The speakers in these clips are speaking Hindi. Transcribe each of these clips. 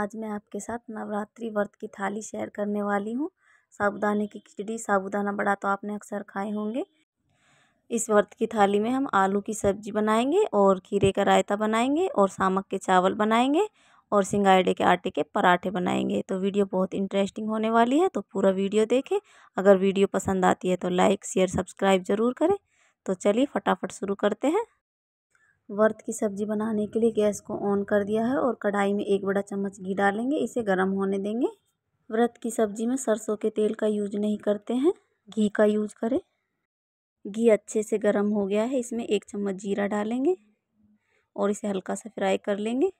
आज मैं आपके साथ नवरात्रि व्रत की थाली शेयर करने वाली हूँ साबुदाने की खिचड़ी साबुदाना बड़ा तो आपने अक्सर खाए होंगे इस व्रत की थाली में हम आलू की सब्जी बनाएंगे और खीरे का रायता बनाएंगे और सामक के चावल बनाएंगे और सिंगाड़े के आटे के पराठे बनाएंगे तो वीडियो बहुत इंटरेस्टिंग होने वाली है तो पूरा वीडियो देखें अगर वीडियो पसंद आती है तो लाइक शेयर सब्सक्राइब ज़रूर करें तो चलिए फटाफट शुरू करते हैं वर्थ की सब्ज़ी बनाने के लिए गैस को ऑन कर दिया है और कढ़ाई में एक बड़ा चम्मच घी डालेंगे इसे गर्म होने देंगे व्रत की सब्ज़ी में सरसों के तेल का यूज नहीं करते हैं घी का यूज करें घी अच्छे से गर्म हो गया है इसमें एक चम्मच जीरा डालेंगे और इसे हल्का सा फ्राई कर लेंगे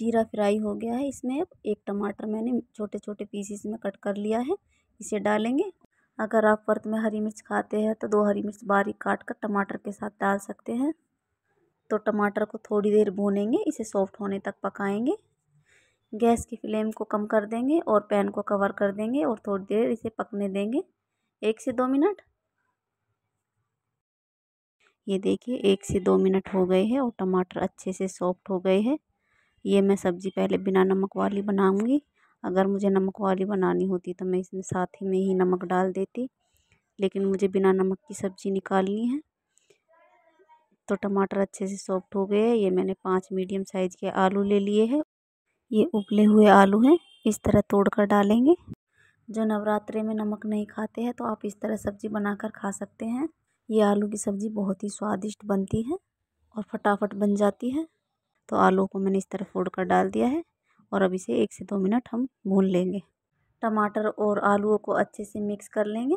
जीरा फ्राई हो गया है इसमें अब एक टमाटर मैंने छोटे छोटे पीसीस में कट कर लिया है इसे डालेंगे अगर आप व्रत में हरी मिर्च खाते हैं तो दो हरी मिर्च बारीक काट कर टमाटर के साथ डाल सकते हैं तो टमाटर को थोड़ी देर भूनेंगे इसे सॉफ्ट होने तक पकाएंगे गैस की फ्लेम को कम कर देंगे और पैन को कवर कर देंगे और थोड़ी देर इसे पकने देंगे एक से दो मिनट ये देखिए एक से दो मिनट हो गए हैं और टमाटर अच्छे से सॉफ्ट हो गए हैं ये मैं सब्ज़ी पहले बिना नमक वाली बनाऊंगी अगर मुझे नमक वाली बनानी होती तो मैं इसमें साथ ही में ही नमक डाल देती लेकिन मुझे बिना नमक की सब्ज़ी निकालनी है तो टमाटर अच्छे से सॉफ्ट हो गए हैं ये मैंने पांच मीडियम साइज़ के आलू ले लिए हैं ये उबले हुए आलू हैं इस तरह तोड़ कर डालेंगे जो नवरात्रे में नमक नहीं खाते हैं तो आप इस तरह सब्ज़ी बनाकर खा सकते हैं ये आलू की सब्ज़ी बहुत ही स्वादिष्ट बनती है और फटाफट बन जाती है तो आलू को मैंने इस तरह फोड़ कर डाल दिया है और अब इसे एक से दो मिनट हम भून लेंगे टमाटर और आलूओं को अच्छे से मिक्स कर लेंगे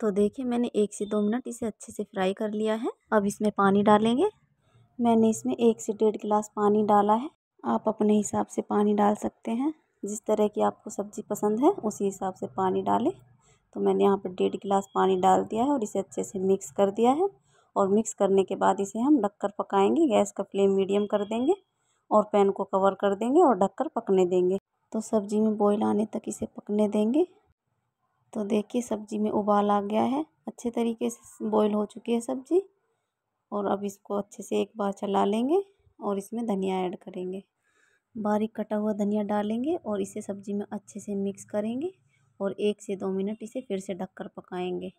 तो देखिए मैंने एक से दो मिनट इसे अच्छे से फ्राई कर लिया है अब इसमें पानी डालेंगे मैंने इसमें एक से डेढ़ गिलास पानी डाला है आप अपने हिसाब से पानी डाल सकते हैं जिस तरह की आपको सब्ज़ी पसंद है उसी हिसाब से पानी डालें तो मैंने यहाँ पर डेढ़ गिलास पानी डाल दिया है और इसे अच्छे से मिक्स कर दिया है और मिक्स करने के बाद इसे हम ढककर पकाएंगे गैस का फ्लेम मीडियम कर देंगे और पैन को कवर कर देंगे और ढककर पकने देंगे तो सब्ज़ी में बॉईल आने तक इसे पकने देंगे तो देखिए सब्ज़ी में उबाल आ गया है अच्छे तरीके से बॉईल हो चुकी है सब्ज़ी और अब इसको अच्छे से एक बार चला लेंगे और इसमें धनिया ऐड करेंगे बारीक कटा हुआ धनिया डालेंगे और इसे सब्ज़ी में अच्छे से मिक्स करेंगे और एक से दो मिनट इसे फिर से ढककर पकाएंगे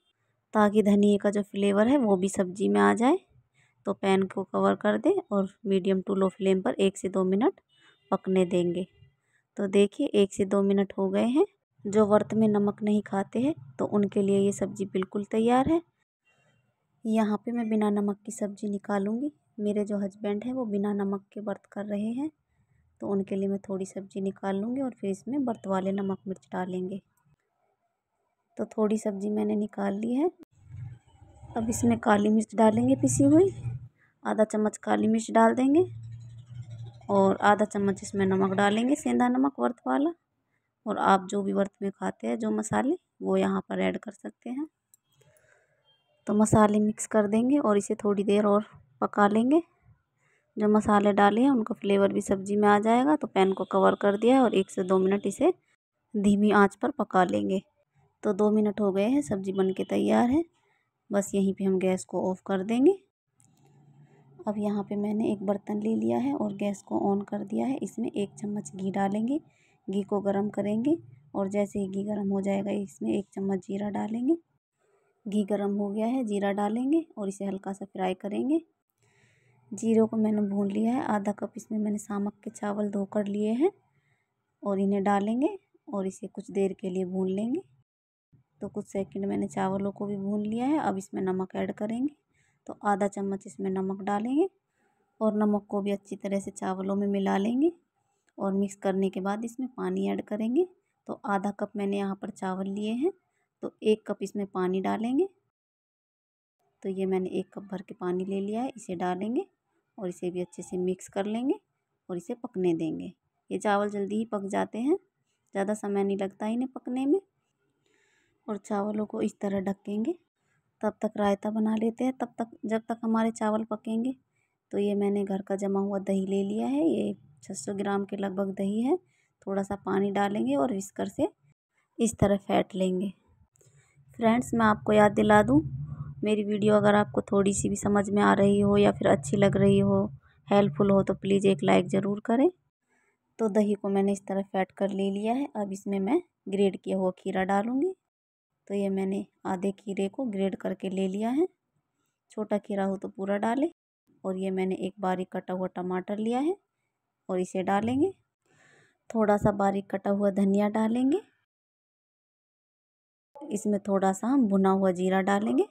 ताकि धनिए का जो फ्लेवर है वो भी सब्ज़ी में आ जाए तो पैन को कवर कर दें और मीडियम टू लो फ्लेम पर एक से दो मिनट पकने देंगे तो देखिए एक से दो मिनट हो गए हैं जो व्रत में नमक नहीं खाते हैं तो उनके लिए ये सब्ज़ी बिल्कुल तैयार है यहाँ पे मैं बिना नमक की सब्ज़ी निकालूंगी मेरे जो हस्बैंड हैं वो बिना नमक के व्रत कर रहे हैं तो उनके लिए मैं थोड़ी सब्ज़ी निकाल लूँगी और फिर इसमें व्रत वाले नमक मिर्च डालेंगे तो थोड़ी सब्ज़ी मैंने निकाल ली है अब इसमें काली मिर्च डालेंगे पिसी हुई आधा चम्मच काली मिर्च डाल देंगे और आधा चम्मच इसमें नमक डालेंगे सेंधा नमक वर्थ वाला और आप जो भी व्रत में खाते हैं जो मसाले वो यहाँ पर ऐड कर सकते हैं तो मसाले मिक्स कर देंगे और इसे थोड़ी देर और पका लेंगे जो मसाले डाले हैं उनका फ्लेवर भी सब्ज़ी में आ जाएगा तो पैन को कवर कर दिया है और एक से दो मिनट इसे धीमी आंच पर पका लेंगे तो दो मिनट हो गए हैं सब्ज़ी बन के तैयार है बस यहीं पे हम गैस को ऑफ़ कर देंगे अब यहाँ पे मैंने एक बर्तन ले लिया है और गैस को ऑन कर दिया है इसमें एक चम्मच घी डालेंगे घी को गर्म करेंगे और जैसे ही घी गर्म हो जाएगा इसमें एक चम्मच जीरा डालेंगे घी गर्म हो गया है जीरा डालेंगे और इसे हल्का सा फ्राई करेंगे जीरो को मैंने भून लिया है आधा कप इसमें मैंने सामक के चावल धोकर लिए हैं और इन्हें डालेंगे और इसे कुछ देर के लिए भून लेंगे तो कुछ सेकंड मैंने चावलों को भी भून लिया है अब इसमें नमक ऐड करेंगे तो आधा चम्मच इसमें नमक डालेंगे और नमक को भी अच्छी तरह से चावलों में मिला लेंगे और मिक्स करने के बाद इसमें पानी ऐड करेंगे तो आधा कप मैंने यहाँ पर चावल लिए हैं तो एक कप इसमें पानी डालेंगे तो ये मैंने एक कप भर के पानी ले लिया है इसे डालेंगे और इसे भी अच्छे से मिक्स कर लेंगे और इसे पकने देंगे ये चावल जल्दी ही पक जाते हैं ज़्यादा समय नहीं लगता इन्हें पकने में और चावलों को इस तरह ढकेंगे तब तक रायता बना लेते हैं तब तक जब तक हमारे चावल पकेंगे तो ये मैंने घर का जमा हुआ दही ले लिया है ये छः सौ ग्राम के लगभग दही है थोड़ा सा पानी डालेंगे और विस्कर से इस तरह फेंट लेंगे फ्रेंड्स मैं आपको याद दिला दूँ मेरी वीडियो अगर आपको थोड़ी सी भी समझ में आ रही हो या फिर अच्छी लग रही हो हेल्पफुल हो तो प्लीज़ एक लाइक ज़रूर करें तो दही को मैंने इस तरह फैट कर ले लिया है अब इसमें मैं ग्रेड किया हुआ खीरा डालूँगी तो ये मैंने आधे खीरे को ग्रेड करके ले लिया है छोटा खीरा हो तो पूरा डालें और ये मैंने एक बारीक कटा हुआ टमाटर लिया है और इसे डालेंगे थोड़ा सा बारीक कटा हुआ धनिया डालेंगे इसमें थोड़ा सा हम भुना हुआ जीरा डालेंगे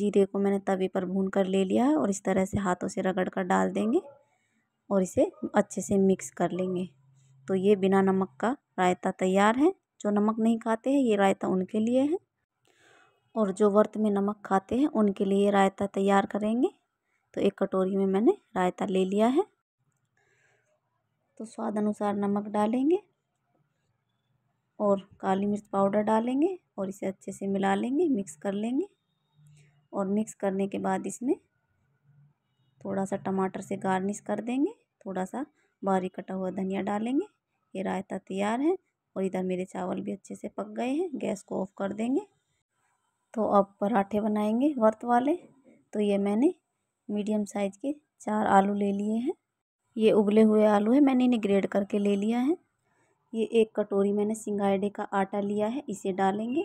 जीरे को मैंने तवे पर भून कर ले लिया है और इस तरह से हाथों से रगड़ कर डाल देंगे और इसे अच्छे से मिक्स कर लेंगे तो ये बिना नमक का रायता तैयार है जो नमक नहीं खाते हैं ये रायता उनके लिए है और जो व्रत में नमक खाते हैं उनके लिए रायता तैयार करेंगे तो एक कटोरी में मैंने रायता ले लिया है तो स्वाद अनुसार नमक डालेंगे और काली मिर्च पाउडर डालेंगे और इसे अच्छे से मिला लेंगे मिक्स कर लेंगे और मिक्स करने के बाद इसमें थोड़ा सा टमाटर से गार्निश कर देंगे थोड़ा सा बारीक कटा हुआ धनिया डालेंगे ये रायता तैयार है और इधर मेरे चावल भी अच्छे से पक गए हैं गैस को ऑफ कर देंगे तो अब पराठे बनाएंगे वर्त वाले तो ये मैंने मीडियम साइज़ के चार आलू ले लिए हैं ये उबले हुए आलू है मैंने इन्हें ग्रेड करके ले लिया है ये एक कटोरी मैंने सिंगाइडे का आटा लिया है इसे डालेंगे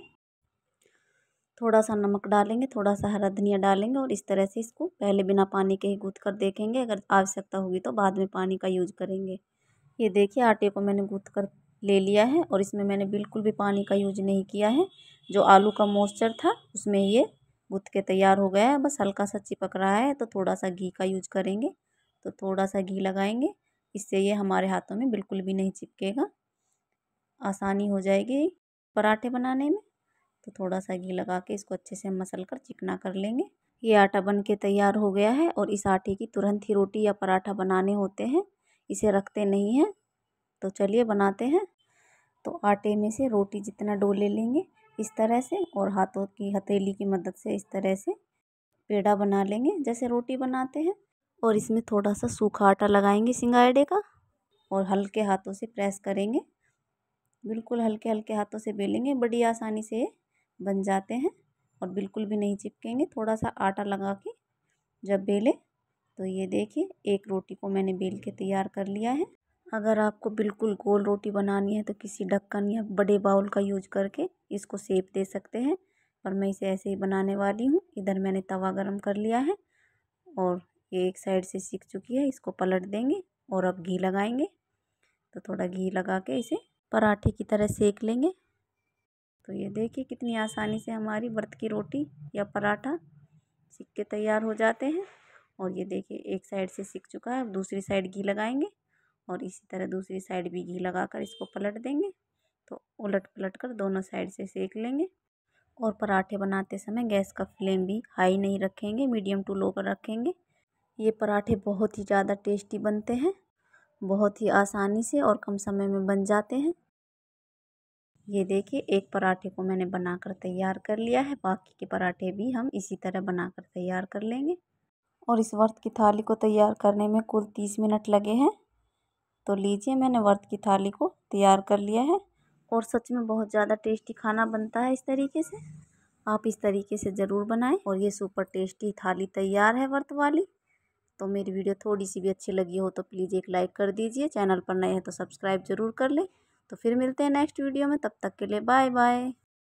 थोड़ा सा नमक डालेंगे थोड़ा सा हरा धनिया डालेंगे और इस तरह से इसको पहले बिना पानी के ही गूँथ कर देखेंगे अगर आवश्यकता होगी तो बाद में पानी का यूज करेंगे ये देखिए आटे को मैंने गूँथ कर ले लिया है और इसमें मैंने बिल्कुल भी पानी का यूज नहीं किया है जो आलू का मॉइस्चर था उसमें ये गूँथ के तैयार हो गया है बस हल्का सा चिपक रहा है तो थोड़ा सा घी का यूज करेंगे तो थोड़ा सा घी लगाएंगे इससे ये हमारे हाथों में बिल्कुल भी नहीं चिपकेगा आसानी हो जाएगी पराठे बनाने में तो थोड़ा सा घी लगा के इसको अच्छे से मसल कर चिकना कर लेंगे ये आटा बन के तैयार हो गया है और इस आटे की तुरंत ही रोटी या पराठा बनाने होते हैं इसे रखते नहीं हैं तो चलिए बनाते हैं तो आटे में से रोटी जितना डो ले लेंगे इस तरह से और हाथों की हथेली की मदद से इस तरह से पेड़ा बना लेंगे जैसे रोटी बनाते हैं और इसमें थोड़ा सा सूखा आटा लगाएंगे सिंगाड़े का और हल्के हाथों से प्रेस करेंगे बिल्कुल हल्के हल्के हाथों से बेलेंगे बड़ी आसानी से बन जाते हैं और बिल्कुल भी नहीं चिपकेंगे थोड़ा सा आटा लगा के जब बेले तो ये देखिए एक रोटी को मैंने बेल के तैयार कर लिया है अगर आपको बिल्कुल गोल रोटी बनानी है तो किसी ढक्कन या बड़े बाउल का यूज करके इसको सेप दे सकते हैं और मैं इसे ऐसे ही बनाने वाली हूँ इधर मैंने तवा गरम कर लिया है और ये एक साइड से सीख चुकी है इसको पलट देंगे और अब घी लगाएंगे तो थोड़ा घी लगा के इसे पराठे की तरह सेक लेंगे तो ये देखिए कितनी आसानी से हमारी व्रत की रोटी या पराठा सीख के तैयार हो जाते हैं और ये देखिए एक साइड से सीख चुका है अब दूसरी साइड घी लगाएंगे और इसी तरह दूसरी साइड भी घी लगाकर इसको पलट देंगे तो उलट पलट कर दोनों साइड से सेक लेंगे और पराठे बनाते समय गैस का फ्लेम भी हाई नहीं रखेंगे मीडियम टू लो पर रखेंगे ये पराठे बहुत ही ज़्यादा टेस्टी बनते हैं बहुत ही आसानी से और कम समय में बन जाते हैं ये देखिए एक पराठे को मैंने बनाकर तैयार कर लिया है बाकी के पराठे भी हम इसी तरह बनाकर तैयार कर लेंगे और इस वर्त की थाली को तैयार करने में कुल तीस मिनट लगे हैं तो लीजिए मैंने वर्त की थाली को तैयार कर लिया है और सच में बहुत ज़्यादा टेस्टी खाना बनता है इस तरीके से आप इस तरीके से ज़रूर बनाएं और ये सुपर टेस्टी थाली तैयार है वर्त वाली तो मेरी वीडियो थोड़ी सी भी अच्छी लगी हो तो प्लीज़ एक लाइक कर दीजिए चैनल पर नए हैं तो सब्सक्राइब ज़रूर कर लें तो फिर मिलते हैं नेक्स्ट वीडियो में तब तक के लिए बाय बाय